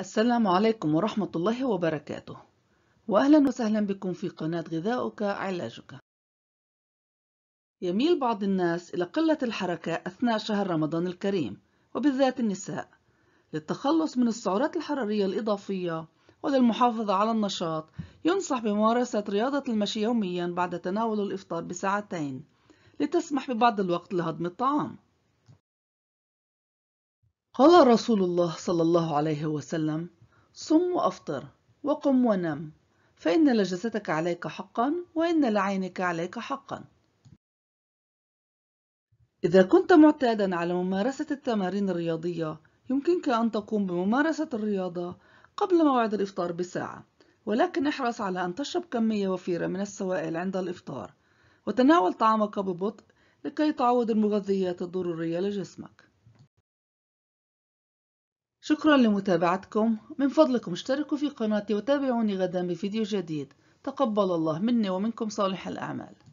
السلام عليكم ورحمة الله وبركاته وأهلا وسهلا بكم في قناة غذاؤك علاجك يميل بعض الناس إلى قلة الحركة أثناء شهر رمضان الكريم وبالذات النساء للتخلص من السعرات الحرارية الإضافية وللمحافظة على النشاط ينصح بممارسة رياضة المشي يوميا بعد تناول الإفطار بساعتين لتسمح ببعض الوقت لهضم الطعام قال رسول الله صلى الله عليه وسلم صم وأفطر وقم ونم فإن لجستك عليك حقا وإن لعينك عليك حقا إذا كنت معتادا على ممارسة التمارين الرياضية يمكنك أن تقوم بممارسة الرياضة قبل موعد الإفطار بساعة ولكن احرص على أن تشرب كمية وفيرة من السوائل عند الإفطار وتناول طعامك ببطء لكي تعوض المغذيات الضرورية لجسمك شكرا لمتابعتكم من فضلكم اشتركوا في قناتي وتابعوني غدا بفيديو جديد تقبل الله مني ومنكم صالح الأعمال